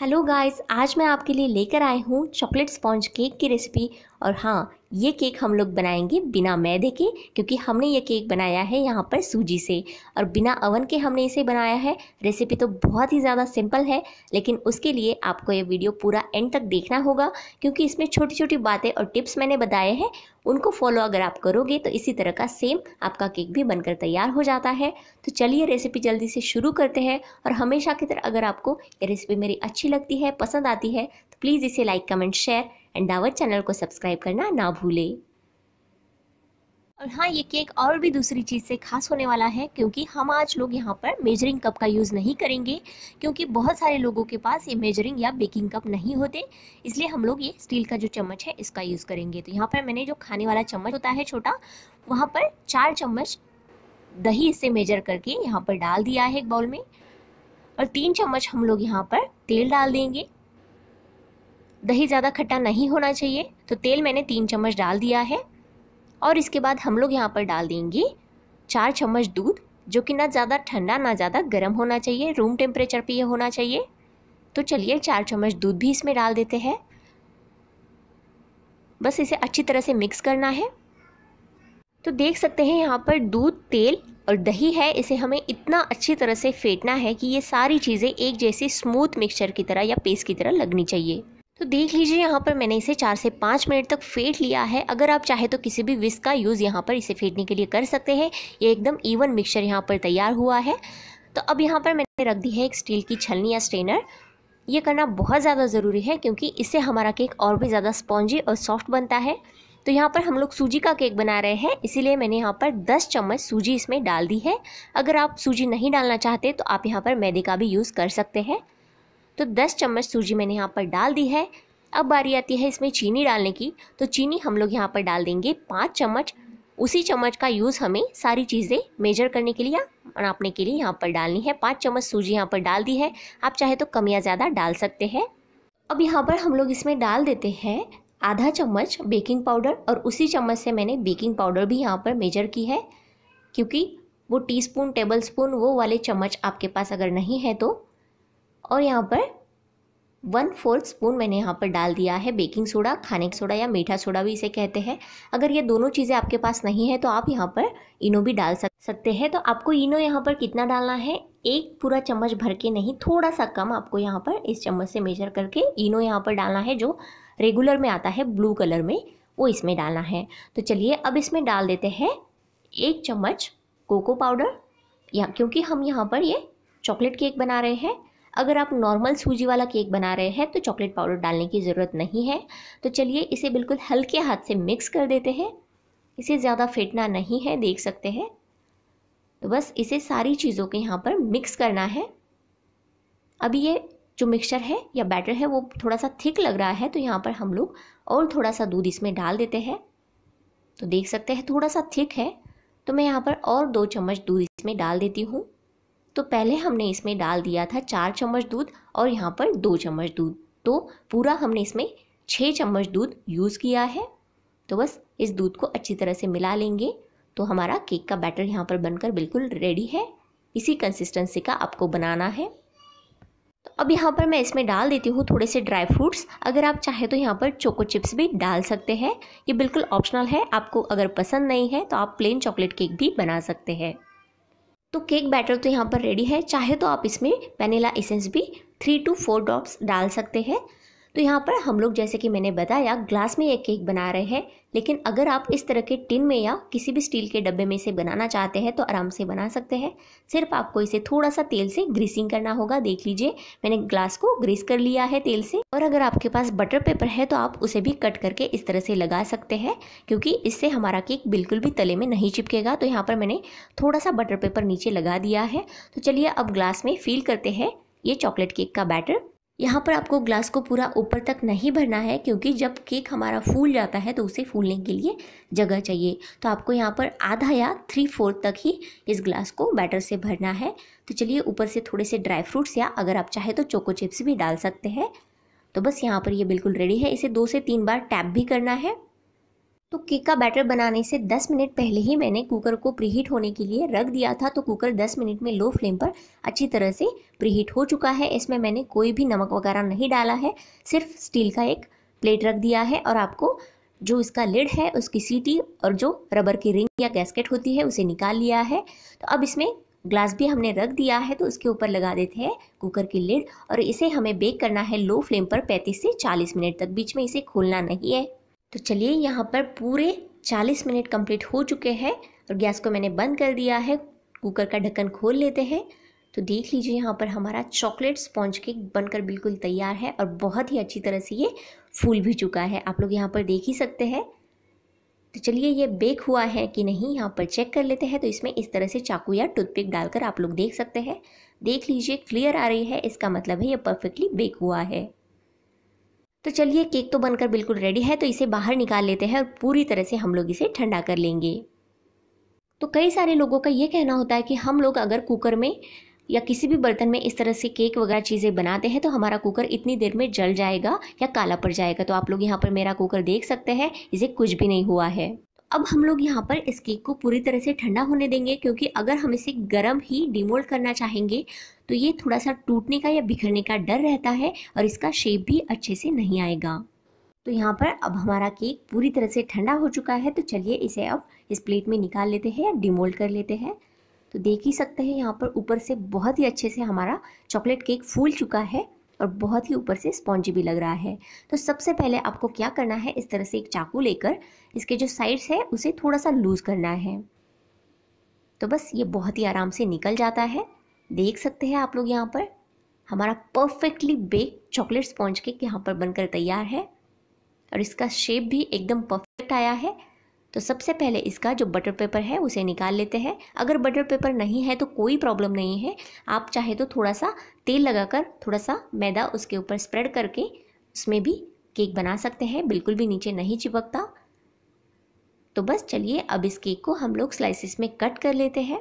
hello guys आज मैं आपके लिए लेकर आई हूँ चॉकलेट स्पॉन्ज केक की रेसिपी और हाँ ये केक हम लोग बनाएंगे बिना मैदे के क्योंकि हमने ये केक बनाया है यहाँ पर सूजी से और बिना अवन के हमने इसे बनाया है रेसिपी तो बहुत ही ज़्यादा सिंपल है लेकिन उसके लिए आपको ये वीडियो पूरा एंड तक देखना होगा क्योंकि इसमें छोटी छोटी बातें और टिप्स मैंने बताए हैं उनको फॉलो अगर आप करोगे तो इसी तरह का सेम आपका केक भी बनकर तैयार हो जाता है तो चलिए रेसिपी जल्दी से शुरू करते हैं और हमेशा की तरह अगर आपको ये रेसिपी मेरी अच्छी लगती है पसंद आती है तो प्लीज़ इसे like comment share and Dawat channel को सब्सक्राइब करना ना भूलें और हाँ ये केक और भी दूसरी चीज़ से खास होने वाला है क्योंकि हम आज लोग यहाँ पर मेजरिंग कप का यूज़ नहीं करेंगे क्योंकि बहुत सारे लोगों के पास ये मेजरिंग या बेकिंग कप नहीं होते इसलिए हम लोग ये स्टील का जो चम्मच है इसका यूज़ करेंगे तो यहाँ पर मैंने जो खाने वाला चम्मच होता है छोटा वहाँ पर चार चम्मच दही इसे मेजर करके यहाँ पर डाल दिया है एक बाउल में और तीन चम्मच हम लोग यहाँ पर तेल डाल देंगे दही ज़्यादा खट्टा नहीं होना चाहिए तो तेल मैंने तीन चम्मच डाल दिया है और इसके बाद हम लोग यहाँ पर डाल देंगे चार चम्मच दूध जो कि ना ज़्यादा ठंडा ना ज़्यादा गर्म होना चाहिए रूम टेम्परेचर पर यह होना चाहिए तो चलिए चार चम्मच दूध भी इसमें डाल देते हैं बस इसे अच्छी तरह से मिक्स करना है तो देख सकते हैं यहाँ पर दूध तेल और दही है इसे हमें इतना अच्छी तरह से फेंटना है कि ये सारी चीज़ें एक जैसी स्मूथ मिक्सचर की तरह या पेस्ट की तरह लगनी चाहिए तो देख लीजिए यहाँ पर मैंने इसे चार से पाँच मिनट तक फेंट लिया है अगर आप चाहे तो किसी भी विस्क का यूज़ यहाँ पर इसे फेंटने के लिए कर सकते हैं ये एकदम इवन मिक्सचर यहाँ पर तैयार हुआ है तो अब यहाँ पर मैंने रख दी है एक स्टील की छलनी या स्ट्रेनर ये करना बहुत ज़्यादा ज़रूरी है क्योंकि इससे हमारा केक और भी ज़्यादा स्पॉन्जी और सॉफ्ट बनता है तो यहाँ पर हम लोग सूजी का केक बना रहे हैं इसीलिए मैंने यहाँ पर 10 चम्मच सूजी इसमें डाल दी है अगर आप सूजी नहीं डालना चाहते तो आप यहाँ पर मैदे का भी यूज़ कर सकते हैं तो 10 चम्मच सूजी मैंने यहाँ पर डाल दी है अब बारी आती है इसमें चीनी डालने की तो चीनी हम लोग यहाँ पर डाल देंगे पाँच चम्मच उसी चम्मच का यूज़ हमें सारी चीज़ें मेजर करने के लिए नापने के लिए यहाँ पर डालनी है पाँच चम्मच सूजी यहाँ पर डाल दी है आप चाहे तो कम या ज़्यादा डाल सकते हैं अब यहाँ पर हम लोग इसमें डाल देते हैं आधा चम्मच बेकिंग पाउडर और उसी चम्मच से मैंने बेकिंग पाउडर भी यहाँ पर मेजर की है क्योंकि वो टीस्पून टेबल स्पून वो वाले चम्मच आपके पास अगर नहीं है तो और यहाँ पर वन फोर्थ स्पून मैंने यहाँ पर डाल दिया है बेकिंग सोडा खाने का सोडा या मीठा सोडा भी इसे कहते हैं अगर ये दोनों चीज़ें आपके पास नहीं है तो आप यहाँ पर इनो भी डाल सकते हैं तो आपको इनो यहाँ पर कितना डालना है एक पूरा चम्मच भर के नहीं थोड़ा सा कम आपको यहाँ पर इस चम्मच से मेजर करके इनो यहाँ पर डालना है जो रेगुलर में आता है ब्लू कलर में वो इसमें डालना है तो चलिए अब इसमें डाल देते हैं एक चम्मच कोको पाउडर या क्योंकि हम यहाँ पर ये चॉकलेट केक बना रहे हैं अगर आप नॉर्मल सूजी वाला केक बना रहे हैं तो चॉकलेट पाउडर डालने की ज़रूरत नहीं है तो चलिए इसे बिल्कुल हल्के हाथ से मिक्स कर देते हैं इसे ज़्यादा फेंटना नहीं है देख सकते हैं तो बस इसे सारी चीज़ों के यहाँ पर मिक्स करना है अभी ये जो मिक्सचर है या बैटर है वो थोड़ा सा थिक लग रहा है तो यहाँ पर हम लोग और थोड़ा सा दूध इसमें डाल देते हैं तो देख सकते हैं थोड़ा सा थिक है तो मैं यहाँ पर और दो चम्मच दूध इसमें डाल देती हूँ तो पहले हमने इसमें डाल दिया था चार चम्मच दूध और यहाँ पर दो चम्मच दूध तो पूरा हमने इसमें छः चम्मच दूध यूज़ किया है तो बस इस दूध को अच्छी तरह से मिला लेंगे तो हमारा केक का बैटर यहाँ पर बनकर बिल्कुल रेडी है इसी कंसिस्टेंसी का आपको बनाना है तो अब यहाँ पर मैं इसमें डाल देती हूँ थोड़े से ड्राई फ्रूट्स अगर आप चाहें तो यहाँ पर चोको चिप्स भी डाल सकते हैं ये बिल्कुल ऑप्शनल है आपको अगर पसंद नहीं है तो आप प्लेन चॉकलेट केक भी बना सकते हैं तो केक बैटर तो यहाँ पर रेडी है चाहे तो आप इसमें वेनिला इसेंस भी थ्री टू फोर ड्रॉप्स डाल सकते हैं तो यहाँ पर हम लोग जैसे कि मैंने बताया ग्लास में एक केक बना रहे हैं लेकिन अगर आप इस तरह के टिन में या किसी भी स्टील के डब्बे में इसे बनाना चाहते हैं तो आराम से बना सकते हैं सिर्फ आपको इसे थोड़ा सा तेल से ग्रीसिंग करना होगा देख लीजिए मैंने ग्लास को ग्रीस कर लिया है तेल से और अगर आपके पास बटर पेपर है तो आप उसे भी कट करके इस तरह से लगा सकते हैं क्योंकि इससे हमारा केक बिल्कुल भी तले में नहीं चिपकेगा तो यहाँ पर मैंने थोड़ा सा बटर पेपर नीचे लगा दिया है तो चलिए अब ग्लास में फील करते हैं ये चॉकलेट केक का बैटर यहाँ पर आपको ग्लास को पूरा ऊपर तक नहीं भरना है क्योंकि जब केक हमारा फूल जाता है तो उसे फूलने के लिए जगह चाहिए तो आपको यहाँ पर आधा या थ्री फोर्थ तक ही इस ग्लास को बैटर से भरना है तो चलिए ऊपर से थोड़े से ड्राई फ्रूट्स या अगर आप चाहें तो चोको चिप्स भी डाल सकते हैं तो बस यहाँ पर ये बिल्कुल रेडी है इसे दो से तीन बार टैप भी करना है तो केक का बैटर बनाने से 10 मिनट पहले ही मैंने कुकर को प्रीहीट होने के लिए रख दिया था तो कुकर 10 मिनट में लो फ्लेम पर अच्छी तरह से प्रीहीट हो चुका है इसमें मैंने कोई भी नमक वगैरह नहीं डाला है सिर्फ स्टील का एक प्लेट रख दिया है और आपको जो इसका लिड है उसकी सीटी और जो रबर की रिंग या गैसकेट होती है उसे निकाल लिया है तो अब इसमें ग्लास भी हमने रख दिया है तो उसके ऊपर लगा देते हैं कुकर की लिड और इसे हमें बेक करना है लो फ्लेम पर 35 से 40 मिनट तक बीच में इसे खोलना नहीं है तो चलिए यहाँ पर पूरे 40 मिनट कंप्लीट हो चुके हैं और गैस को मैंने बंद कर दिया है कुकर का ढक्कन खोल लेते हैं तो देख लीजिए यहाँ पर हमारा चॉकलेट स्पॉन्ज केक बनकर बिल्कुल तैयार है और बहुत ही अच्छी तरह से ये फूल भी चुका है आप लोग यहाँ पर देख ही सकते हैं तो चलिए ये बेक हुआ है कि नहीं यहाँ पर चेक कर लेते हैं तो इसमें इस तरह से चाकू या टूथपिक डालकर आप लोग देख सकते हैं देख लीजिए क्लियर आ रही है इसका मतलब है ये परफेक्टली बेक हुआ है तो चलिए केक तो बनकर बिल्कुल रेडी है तो इसे बाहर निकाल लेते हैं और पूरी तरह से हम लोग इसे ठंडा कर लेंगे तो कई सारे लोगों का ये कहना होता है कि हम लोग अगर कुकर में या किसी भी बर्तन में इस तरह से केक वगैरह चीज़ें बनाते हैं तो हमारा कुकर इतनी देर में जल जाएगा या काला पड़ जाएगा तो आप लोग यहाँ पर मेरा कुकर देख सकते हैं इसे कुछ भी नहीं हुआ है अब हम लोग यहाँ पर इस केक को पूरी तरह से ठंडा होने देंगे क्योंकि अगर हम इसे गर्म ही डिमोल्ड करना चाहेंगे तो ये थोड़ा सा टूटने का या बिखरने का डर रहता है और इसका शेप भी अच्छे से नहीं आएगा तो यहाँ पर अब हमारा केक पूरी तरह से ठंडा हो चुका है तो चलिए इसे अब इस प्लेट में निकाल लेते हैं या डिमोल्ड कर लेते हैं तो देख ही सकते हैं यहाँ पर ऊपर से बहुत ही अच्छे से हमारा चॉकलेट केक फूल चुका है और बहुत ही ऊपर से स्पॉन्जी भी लग रहा है तो सबसे पहले आपको क्या करना है इस तरह से एक चाकू लेकर इसके जो साइड्स है उसे थोड़ा सा लूज़ करना है तो बस ये बहुत ही आराम से निकल जाता है देख सकते हैं आप लोग यहाँ पर हमारा perfectly bake chocolate sponge cake यहाँ पर बनकर तैयार है और इसका शेप भी एकदम परफेक्ट आया है तो सबसे पहले इसका जो बटर पेपर है उसे निकाल लेते हैं अगर बटर पेपर नहीं है तो कोई प्रॉब्लम नहीं है आप चाहे तो थोड़ा सा तेल लगाकर थोड़ा सा मैदा उसके ऊपर स्प्रेड करके उसमें भी केक बना सकते हैं बिल्कुल भी नीचे नहीं चिपकता तो बस चलिए अब इस केक को हम लोग स्लाइसिस में कट कर लेते हैं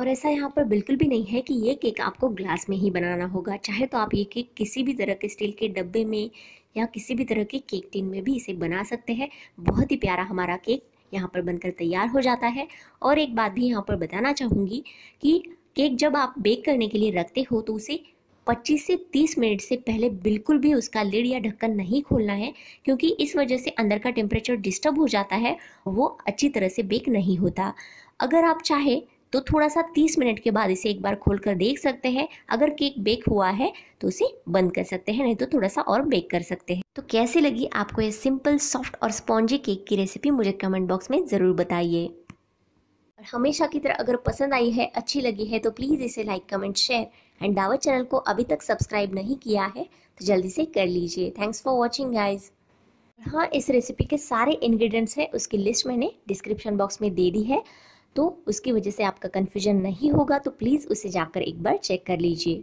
और ऐसा यहाँ पर बिल्कुल भी नहीं है कि ये केक आपको ग्लास में ही बनाना होगा चाहे तो आप ये केक किसी भी तरह के स्टील के डब्बे में या किसी भी तरह के केक टिन में भी इसे बना सकते हैं बहुत ही प्यारा हमारा केक यहाँ पर बनकर तैयार हो जाता है और एक बात भी यहाँ पर बताना चाहूँगी कि केक जब आप बेक करने के लिए रखते हो तो उसे 25 से 30 मिनट से पहले बिल्कुल भी उसका लिड या ढक्कन नहीं खोलना है क्योंकि इस वजह से अंदर का टेम्परेचर डिस्टर्ब हो जाता है वो अच्छी तरह से बेक नहीं होता अगर आप चाहे तो थोड़ा सा तीस मिनट के बाद इसे एक बार खोल कर देख सकते हैं अगर केक बेक हुआ है तो उसे बंद कर सकते हैं नहीं तो थोड़ा सा और बेक कर सकते हैं तो कैसे लगी आपको ये सिंपल सॉफ्ट और स्पॉन्जी केक की रेसिपी मुझे कमेंट बॉक्स में ज़रूर बताइए और हमेशा की तरह अगर पसंद आई है अच्छी लगी है तो प्लीज़ इसे like comment share and Dawat channel को अभी तक सब्सक्राइब नहीं किया है तो जल्दी से कर लीजिए थैंक्स फॉर वॉचिंग गाइज़ हाँ इस रेसिपी के सारे इंग्रेडिएंट्स हैं उसकी लिस्ट मैंने डिस्क्रिप्शन बॉक्स में दे दी है तो उसकी वजह से आपका कन्फ्यूजन नहीं होगा तो प्लीज़ उसे जाकर एक बार चेक कर लीजिए